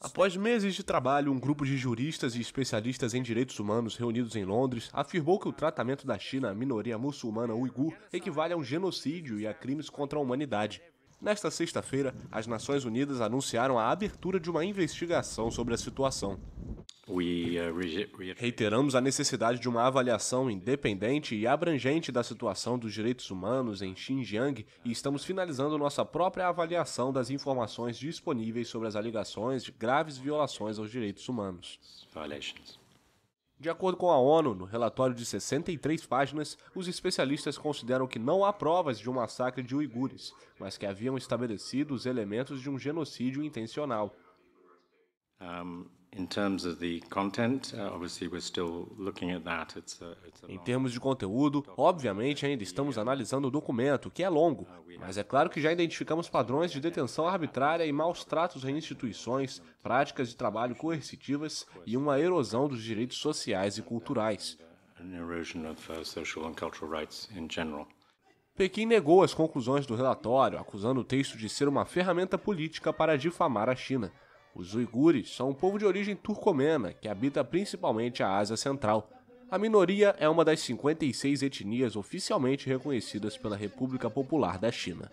Após meses de trabalho, um grupo de juristas e especialistas em direitos humanos reunidos em Londres afirmou que o tratamento da China à minoria muçulmana uigur equivale a um genocídio e a crimes contra a humanidade. Nesta sexta-feira, as Nações Unidas anunciaram a abertura de uma investigação sobre a situação. Uh, Reiteramos a necessidade de uma avaliação independente e abrangente da situação dos direitos humanos em Xinjiang e estamos finalizando nossa própria avaliação das informações disponíveis sobre as alegações de graves violações aos direitos humanos. De acordo com a ONU, no relatório de 63 páginas, os especialistas consideram que não há provas de um massacre de uigures, mas que haviam estabelecido os elementos de um genocídio intencional. Um... Em termos de conteúdo, obviamente ainda estamos analisando o documento, que é longo, uh, mas é claro que já identificamos padrões de detenção arbitrária e maus tratos em instituições, práticas de trabalho coercitivas e uma erosão dos direitos sociais e culturais. Uh, Pequim negou as conclusões do relatório, acusando o texto de ser uma ferramenta política para difamar a China. Os uigures são um povo de origem turcomena que habita principalmente a Ásia Central. A minoria é uma das 56 etnias oficialmente reconhecidas pela República Popular da China.